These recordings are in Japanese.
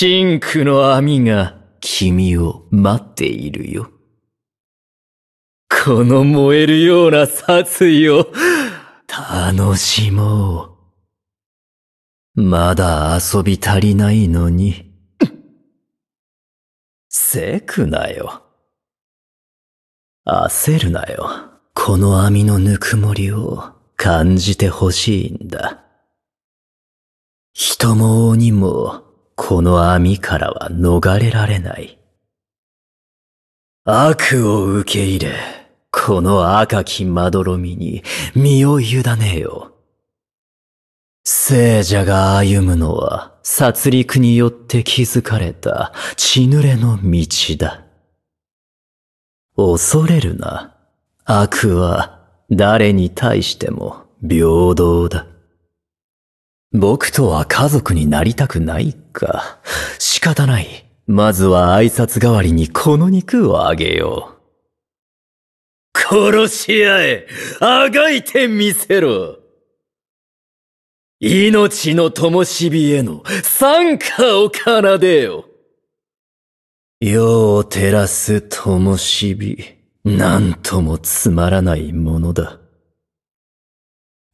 シンクの網が君を待っているよ。この燃えるような殺意を楽しもう。まだ遊び足りないのに。せくなよ。焦るなよ。この網のぬくもりを感じてほしいんだ。人も鬼もこの網からは逃れられない。悪を受け入れ、この赤きまどろみに身を委ねよ。聖者が歩むのは、殺戮によって築かれた血濡れの道だ。恐れるな。悪は誰に対しても平等だ。僕とは家族になりたくないか。仕方ない。まずは挨拶代わりにこの肉をあげよう。殺し合えあがいてみせろ命の灯火への参加を奏でよ世を照らす灯火、なんともつまらないものだ。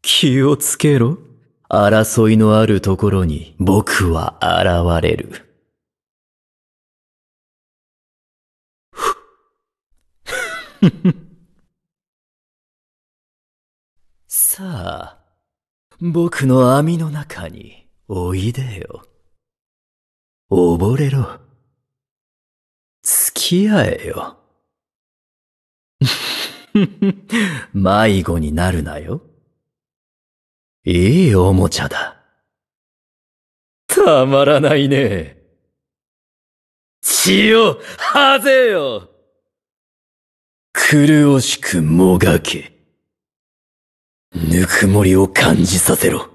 気をつけろ。争いのあるところに僕は現れる。さあ、僕の網の中においでよ。溺れろ。付き合えよ。迷子になるなよ。いいおもちゃだ。たまらないね。血をはぜよ狂おしくもがけ。ぬくもりを感じさせろ。